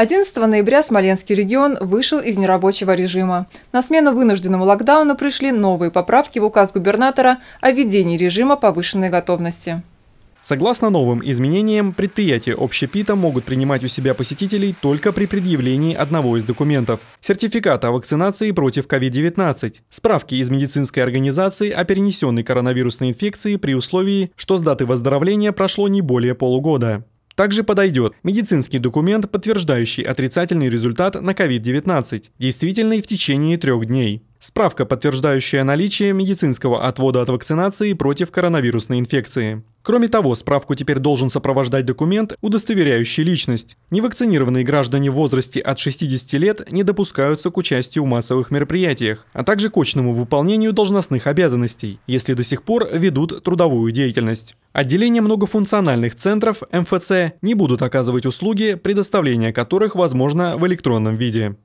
11 ноября Смоленский регион вышел из нерабочего режима. На смену вынужденному локдауну пришли новые поправки в указ губернатора о введении режима повышенной готовности. Согласно новым изменениям, предприятия общепита могут принимать у себя посетителей только при предъявлении одного из документов – сертификата о вакцинации против COVID-19, справки из медицинской организации о перенесенной коронавирусной инфекции при условии, что с даты выздоровления прошло не более полугода. Также подойдет медицинский документ, подтверждающий отрицательный результат на COVID-19, действительный в течение трех дней. Справка, подтверждающая наличие медицинского отвода от вакцинации против коронавирусной инфекции. Кроме того, справку теперь должен сопровождать документ, удостоверяющий личность. Невакцинированные граждане в возрасте от 60 лет не допускаются к участию в массовых мероприятиях, а также к очному выполнению должностных обязанностей, если до сих пор ведут трудовую деятельность. Отделения многофункциональных центров МФЦ не будут оказывать услуги, предоставление которых возможно в электронном виде.